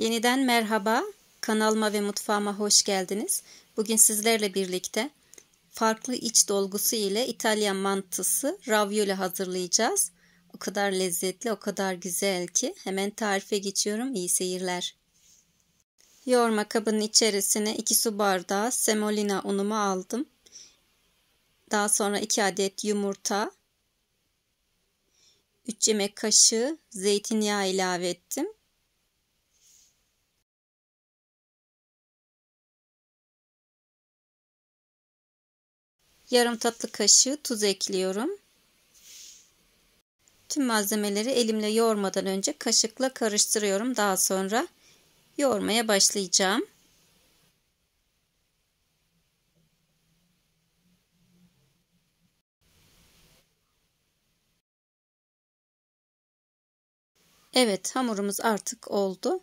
Yeniden merhaba, kanalıma ve mutfağıma hoş geldiniz. Bugün sizlerle birlikte farklı iç dolgusu ile İtalyan mantısı ravioli hazırlayacağız. O kadar lezzetli, o kadar güzel ki hemen tarife geçiyorum. İyi seyirler. Yoğurma kabının içerisine 2 su bardağı semolina unumu aldım. Daha sonra 2 adet yumurta, 3 yemek kaşığı zeytinyağı ilave ettim. yarım tatlı kaşığı tuz ekliyorum. Tüm malzemeleri elimle yoğurmadan önce kaşıkla karıştırıyorum. Daha sonra yoğurmaya başlayacağım. Evet hamurumuz artık oldu.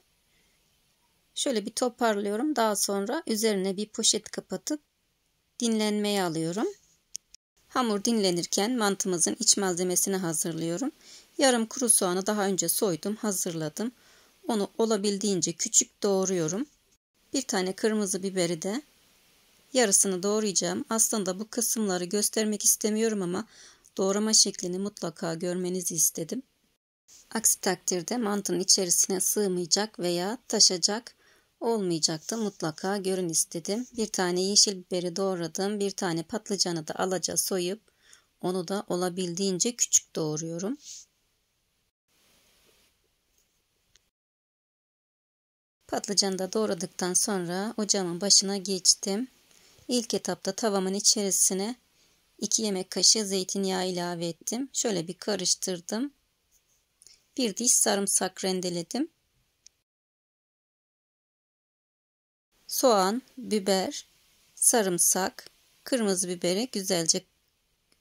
Şöyle bir toparlıyorum. Daha sonra üzerine bir poşet kapatıp dinlenmeye alıyorum. Hamur dinlenirken mantımızın iç malzemesini hazırlıyorum. Yarım kuru soğanı daha önce soydum, hazırladım. Onu olabildiğince küçük doğruyorum. Bir tane kırmızı biberi de yarısını doğrayacağım. Aslında bu kısımları göstermek istemiyorum ama doğrama şeklini mutlaka görmenizi istedim. Aksi takdirde mantının içerisine sığmayacak veya taşacak olmayacaktı. Mutlaka görün istedim. Bir tane yeşil biberi doğradım. Bir tane patlıcanı da alaca soyup onu da olabildiğince küçük doğruyorum. Patlıcanı da doğradıktan sonra ocağımın başına geçtim. İlk etapta tavamın içerisine 2 yemek kaşığı zeytinyağı ilave ettim. Şöyle bir karıştırdım. Bir diş sarımsak rendeledim. soğan, biber, sarımsak, kırmızı biberi güzelce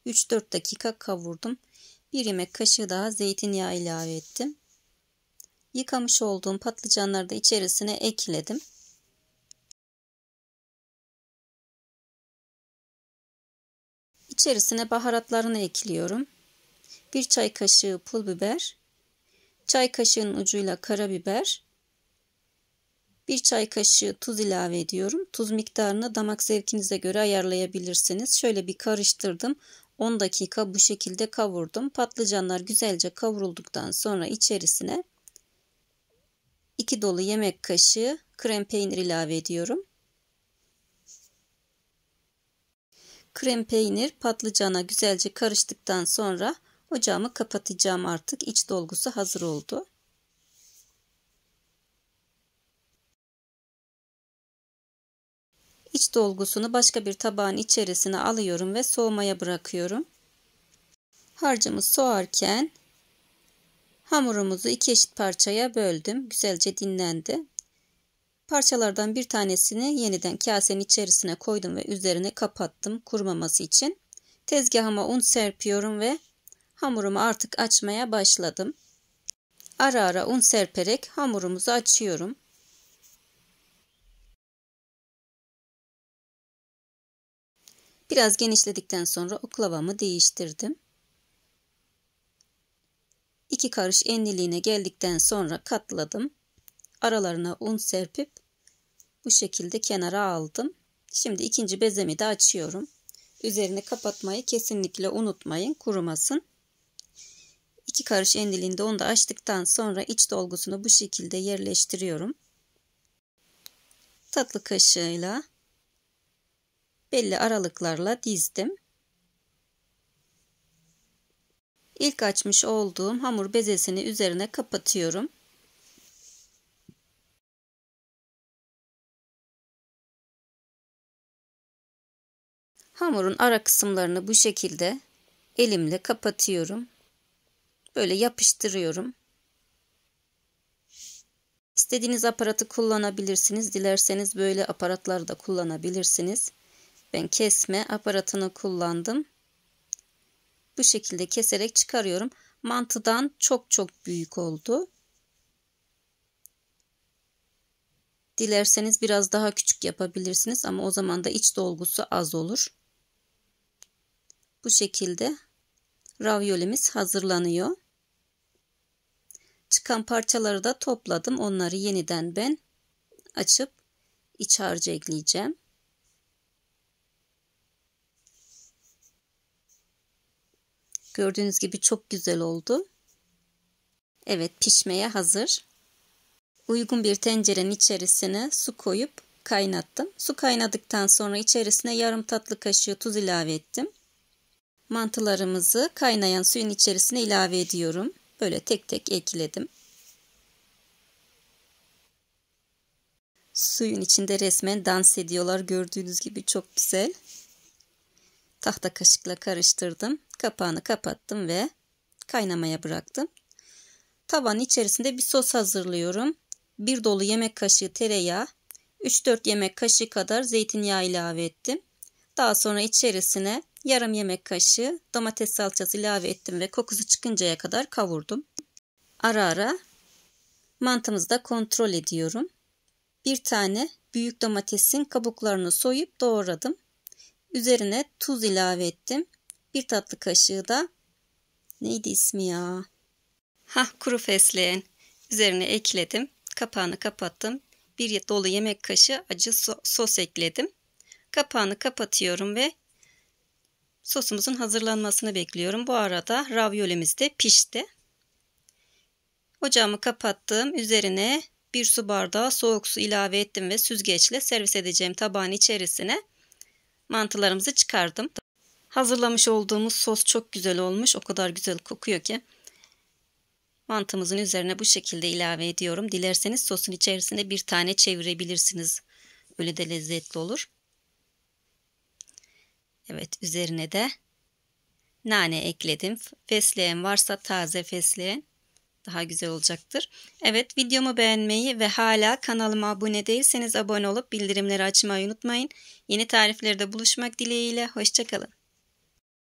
3-4 dakika kavurdum. Bir yemek kaşığı daha zeytinyağı ilave ettim. Yıkamış olduğum patlıcanları da içerisine ekledim. İçerisine baharatlarını ekliyorum. Bir çay kaşığı pul biber, çay kaşığının ucuyla karabiber, 1 çay kaşığı tuz ilave ediyorum. Tuz miktarını damak zevkinize göre ayarlayabilirsiniz. Şöyle bir karıştırdım. 10 dakika bu şekilde kavurdum. Patlıcanlar güzelce kavrulduktan sonra içerisine 2 dolu yemek kaşığı krem peynir ilave ediyorum. Krem peynir patlıcana güzelce karıştıktan sonra ocağımı kapatacağım artık. İç dolgusu hazır oldu. İç dolgusunu başka bir tabağın içerisine alıyorum ve soğumaya bırakıyorum. Harcımız soğarken hamurumuzu iki eşit parçaya böldüm. Güzelce dinlendi. Parçalardan bir tanesini yeniden kasenin içerisine koydum ve üzerine kapattım kurumaması için. Tezgahıma un serpiyorum ve hamurumu artık açmaya başladım. Ara ara un serperek hamurumuzu açıyorum. Biraz genişledikten sonra oklavamı değiştirdim. İki karış enliliğine geldikten sonra katladım. Aralarına un serpip bu şekilde kenara aldım. Şimdi ikinci bezemi de açıyorum. Üzerini kapatmayı kesinlikle unutmayın kurumasın. İki karış endiliğinde onu da açtıktan sonra iç dolgusunu bu şekilde yerleştiriyorum. Tatlı kaşığıyla belli aralıklarla dizdim. İlk açmış olduğum hamur bezesini üzerine kapatıyorum. Hamurun ara kısımlarını bu şekilde elimle kapatıyorum. Böyle yapıştırıyorum. İstediğiniz aparatı kullanabilirsiniz. Dilerseniz böyle aparatlar da kullanabilirsiniz ben kesme aparatını kullandım. Bu şekilde keserek çıkarıyorum. Mantıdan çok çok büyük oldu. Dilerseniz biraz daha küçük yapabilirsiniz ama o zaman da iç dolgusu az olur. Bu şekilde raviolimiz hazırlanıyor. Çıkan parçaları da topladım. Onları yeniden ben açıp iç harcı ekleyeceğim. Gördüğünüz gibi çok güzel oldu. Evet pişmeye hazır. Uygun bir tencerenin içerisine su koyup kaynattım. Su kaynadıktan sonra içerisine yarım tatlı kaşığı tuz ilave ettim. Mantılarımızı kaynayan suyun içerisine ilave ediyorum. Böyle tek tek ekledim. Suyun içinde resmen dans ediyorlar. Gördüğünüz gibi çok güzel tahta kaşıkla karıştırdım. Kapağını kapattım ve kaynamaya bıraktım. Tavanın içerisinde bir sos hazırlıyorum. Bir dolu yemek kaşığı tereyağı, 3-4 yemek kaşığı kadar zeytinyağı ilave ettim. Daha sonra içerisine yarım yemek kaşığı domates salçası ilave ettim ve kokusu çıkıncaya kadar kavurdum. Ara ara mantımızı da kontrol ediyorum. Bir tane büyük domatesin kabuklarını soyup doğradım. Üzerine tuz ilave ettim. Bir tatlı kaşığı da neydi ismi ya? Ha kuru fesleğen. Üzerine ekledim. Kapağını kapattım. Bir dolu yemek kaşığı acı so sos ekledim. Kapağını kapatıyorum ve sosumuzun hazırlanmasını bekliyorum. Bu arada raviolimiz de pişti. Ocağımı kapattım. Üzerine bir su bardağı soğuk su ilave ettim ve süzgeçle servis edeceğim tabağın içerisine mantılarımızı çıkardım. Hazırlamış olduğumuz sos çok güzel olmuş. O kadar güzel kokuyor ki. Mantımızın üzerine bu şekilde ilave ediyorum. Dilerseniz sosun içerisine bir tane çevirebilirsiniz. Öyle de lezzetli olur. Evet üzerine de nane ekledim. Fesleğen varsa taze fesleğen daha güzel olacaktır. Evet videomu beğenmeyi ve hala kanalıma abone değilseniz abone olup bildirimleri açmayı unutmayın. Yeni tariflerde buluşmak dileğiyle hoşçakalın.